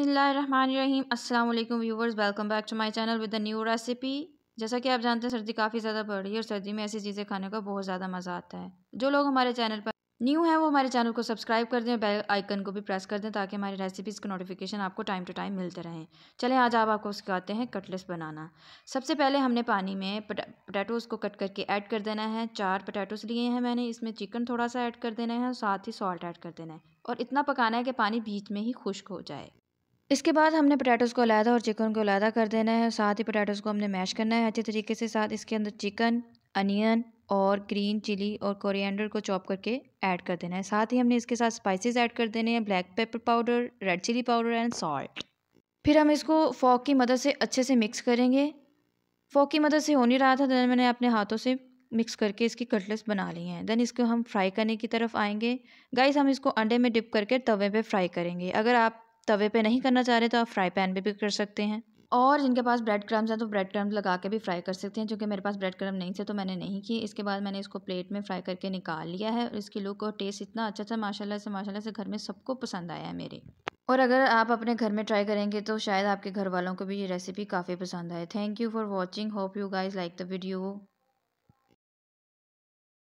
अस्सलाम वालेकुम viewers welcome back to my channel with the new recipe जैसा कि आप जानते हैं सर्दी काफ़ी ज़्यादा बढ़ रही है और सर्दी में ऐसी चीज़ें खाने का बहुत ज़्यादा मज़ा आता है जो लोग हमारे चैनल पर न्यू हैं वो हमारे चैनल को सब्सक्राइब कर दें बेल आइकन को भी प्रेस कर दें ताकि हमारी रेसिपीज़ का नोटिफिकेशन आपको टाइम टू टाइम मिलते रहें चलें आज आप आपको सिखाते हैं कटलेस बनाना सबसे पहले हमने पानी में पोटैटोज़ को कट करके ऐड कर देना है चार पोटैटोज़ लिए हैं मैंने इसमें चिकन थोड़ा सा ऐड कर देना है और साथ ही सॉल्ट ऐड कर देना है और इतना पकाना है कि पानी बीच में ही खुश्क हो जाए इसके बाद हमने पोटैटोज़ को अलहदा और चिकन को अलहदा कर देना है साथ ही पोटैटोज को हमने मैश करना है अच्छे तरीके से साथ इसके अंदर चिकन अनियन और ग्रीन चिली और कोरिएंडर को चॉप करके ऐड कर देना है साथ ही हमने इसके साथ स्पाइसेस ऐड कर देने हैं black pepper powder red chilli powder and salt फिर हम इसको फॉक की मदद से अच्छे से मिक्स करेंगे फॉक की मदद से हो नहीं रहा था दैन मैंने अपने हाथों से मिक्स करके इसकी कटलेट्स बना ली हैं देन इसको हम फ्राई करने की तरफ आएंगे गाइस हम इसको अंडे में डिप करके तवे पे फ्राई करेंगे अगर आप तवे पे नहीं करना चाह रहे तो आप फ्राई पैन पर भी कर सकते हैं और जिनके पास ब्रेड क्रम्स हैं तो ब्रेड क्रम्स लगा के भी फ्राई कर सकते हैं क्योंकि मेरे पास ब्रेड क्रम नहीं थे तो मैंने नहीं की इसके बाद मैंने इसको प्लेट में फ्राई करके निकाल लिया है और इसकी लुक और टेस्ट इतना अच्छा था माशाल्लाह से माशाल्लाह से घर में सबको पसंद आया है मेरे और अगर आप अपने घर में ट्राई करेंगे तो शायद आपके घर वालों को भी ये रेसिपी काफ़ी पसंद आए thank you for watching hope you guys like the video